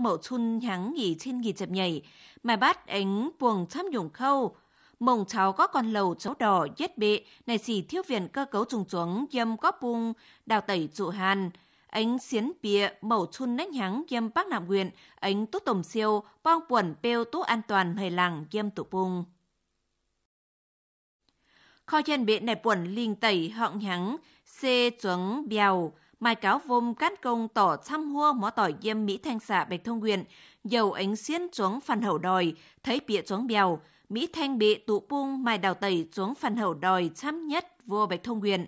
trong mậu chun nhắng nghỉ trên nghỉ chập nhảy, mà bắt ánh buồng thăm dùng khâu. Mông cháu có con lầu cháu đỏ giết bệ, này xì thiếu viện cơ cấu trùng chuống dâm có bung, đào tẩy trụ hàn. Ánh xiến bìa mẫu chun nách nhắng dâm bác nạm nguyện, ánh tút tổng siêu, bong buồn bêu tú an toàn hề làng dâm tụ bung kho chân bị nẹp buồn linh tẩy họng nhắng xê chuống bèo mai cáo vôm cát công tỏ thăm hua mó tỏi diêm Mỹ thanh xạ bạch thông quyền, dầu ánh xiên xuống phần hậu đòi, thấy bịa xuống bèo, Mỹ thanh bị tụ bung mai đào tẩy xuống phần hậu đòi chăm nhất vua bạch thông quyền.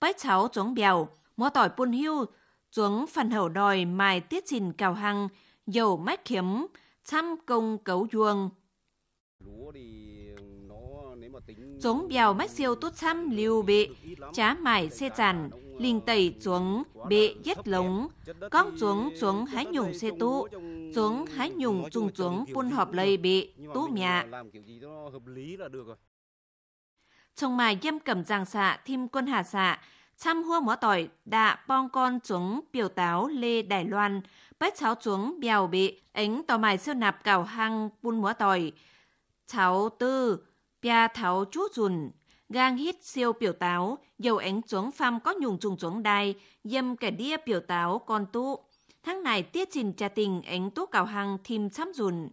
Bách cháu xuống bèo, mó tỏi buôn hưu, xuống phần hậu đòi mai tiết trình cào hăng, dầu mách khiếm, chăm công cấu chuông Chống bèo mắt siêu tốt xăm lưu bệ, chá mải xe chản linh tẩy chuống bệ giết lống, con chuống chuống hái nhùng xe tú, chuống hái nhùng trùng chuống buôn họp lây bệ, tú mẹ. Trong mài dâm cầm giang xạ thêm quân hà xạ, chăm hua mỏ tỏi đạ bong con chuống biểu táo lê Đài Loan, bách cháu chuống bèo bệ, ánh tò mài siêu nạp cào hang buôn mỏ tỏi. Cháu tư, bia tháo chú dùn, gang hít siêu biểu táo, dầu ánh chuống pham có nhùng trùng chuống đai, dâm kẻ đia biểu táo con tu. Tháng này tiết trình trà tình ánh tú cào hàng thìm chăm dùn.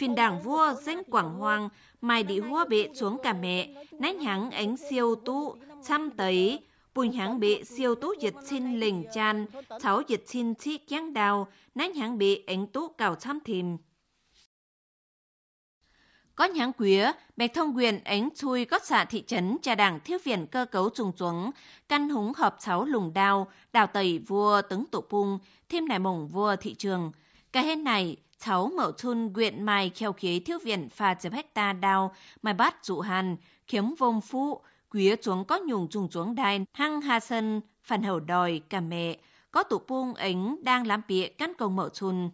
Phiên đảng vua danh Quảng Hoàng, mai đi hoa bệ xuống cả mẹ, nánh hắng ánh siêu tu, chăm tấy, bùn hãng bệ siêu tú dịch xin lình chan, cháu dịch xin chi kiang đào, nánh hãng bệ ánh tú cào chăm thìm có nhãng quía, bạch thông quyền ánh chui có xã thị trấn cha đảng thiếu viện cơ cấu trùng chuống, căn húng hợp sáu lùng đao, đào tẩy vua tướng tụ pung, thêm nải mổng vua thị trường. cái hen này, cháu mậu chun quyện mài kheo khế thiếu viện pha chếp hecta đao, mài bát dụ hàn, kiếm vông phụ, quía chuống có nhùng trùng chuống đai, hăng hà sân, phản hầu đòi, cả mẹ, có tụ pung ánh đang làm bịa căn công mậu chun.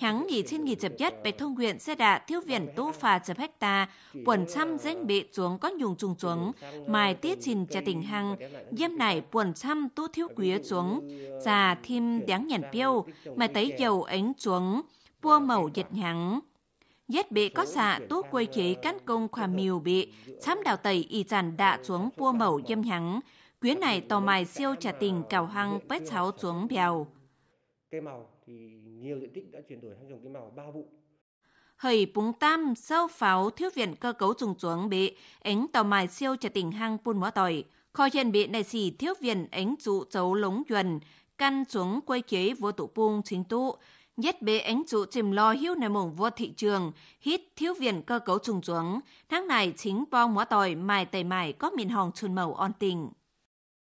Tháng nghỉ trên nghỉ chập nhất bạch thông huyện xe đạ thiếu viện tu phà chập hecta ờ, ờ, quần trăm danh bị xuống có nhùng trùng xuống mài tiết trình trà tỉnh hăng diêm này quần trăm tu thiếu quý xuống già thêm đáng nhàn piêu mà tấy dầu ánh xuống bua màu dệt hẳn Giết bị có xạ tu quê chế ờ, căn công khoa miều bị chăm đào tẩy y giản đạ xuống bua màu diêm hẳn quyến này tò mài siêu trà tình cào hăng bết cháu xuống bèo cây màu thì nhiều diện tích đã chuyển đổi sang trồng cây màu ba vụ. Hầy búng tam sau pháo thiếu viện cơ cấu trùng chuồng bị ánh tàu mài siêu cho tỉnh hang buôn mỏ tỏi. Kho hiện bị này xỉ thiếu viện ánh trụ chấu lống nhuần, căn xuống quay chế vô tụ pung chính tụ. Nhất bế ánh trụ chìm lo hiếu này mùng vô thị trường, hít thiếu viện cơ cấu trùng chuồng. Tháng này chính bong mỏ tỏi mài tẩy mài có miền hòn trùn màu on tình.